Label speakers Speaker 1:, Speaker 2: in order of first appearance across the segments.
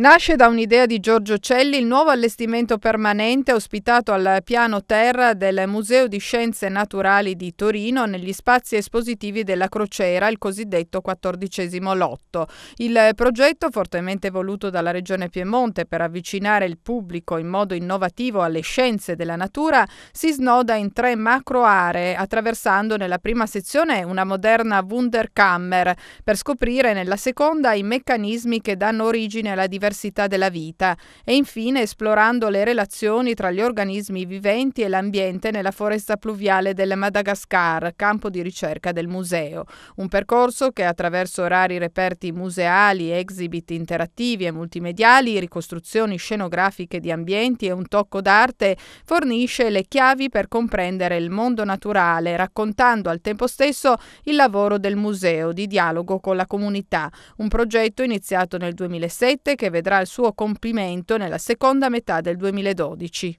Speaker 1: Nasce da un'idea di Giorgio Celli il nuovo allestimento permanente ospitato al piano terra del Museo di Scienze Naturali di Torino negli spazi espositivi della crociera, il cosiddetto quattordicesimo lotto. Il progetto, fortemente voluto dalla Regione Piemonte per avvicinare il pubblico in modo innovativo alle scienze della natura, si snoda in tre macro aree, attraversando nella prima sezione una moderna Wunderkammer, per scoprire nella seconda i meccanismi che danno origine alla diversità diversità della vita e infine esplorando le relazioni tra gli organismi viventi e l'ambiente nella foresta pluviale del Madagascar, campo di ricerca del museo. Un percorso che attraverso rari reperti museali, exhibit interattivi e multimediali, ricostruzioni scenografiche di ambienti e un tocco d'arte fornisce le chiavi per comprendere il mondo naturale, raccontando al tempo stesso il lavoro del museo di dialogo con la comunità, un progetto iniziato nel 2007 che vede vedrà il suo compimento nella seconda metà del 2012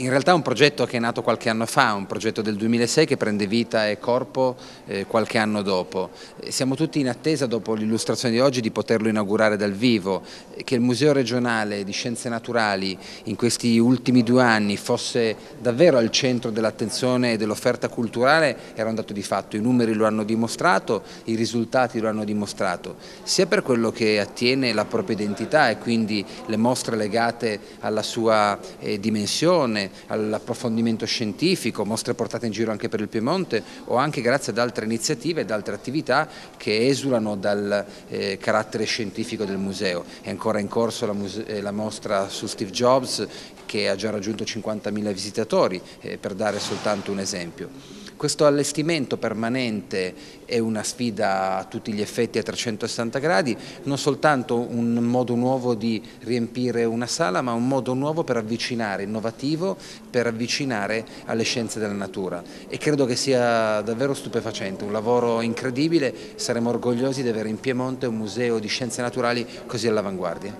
Speaker 2: in realtà è un progetto che è nato qualche anno fa, un progetto del 2006 che prende vita e corpo eh, qualche anno dopo. Eh, siamo tutti in attesa, dopo l'illustrazione di oggi, di poterlo inaugurare dal vivo, eh, che il Museo regionale di Scienze Naturali in questi ultimi due anni fosse davvero al centro dell'attenzione e dell'offerta culturale era un dato di fatto, i numeri lo hanno dimostrato, i risultati lo hanno dimostrato, sia per quello che attiene la propria identità e quindi le mostre legate alla sua dimensione, all'approfondimento scientifico, mostre portate in giro anche per il Piemonte o anche grazie ad altre iniziative ed altre attività che esulano dal eh, carattere scientifico del museo. È ancora in corso la, eh, la mostra su Steve Jobs che ha già raggiunto 50.000 visitatori, eh, per dare soltanto un esempio. Questo allestimento permanente è una sfida a tutti gli effetti a 360 gradi, non soltanto un modo nuovo di riempire una sala, ma un modo nuovo per avvicinare, innovativo, per avvicinare alle scienze della natura. E credo che sia davvero stupefacente, un lavoro incredibile, saremo orgogliosi di avere in Piemonte un museo di scienze naturali così all'avanguardia.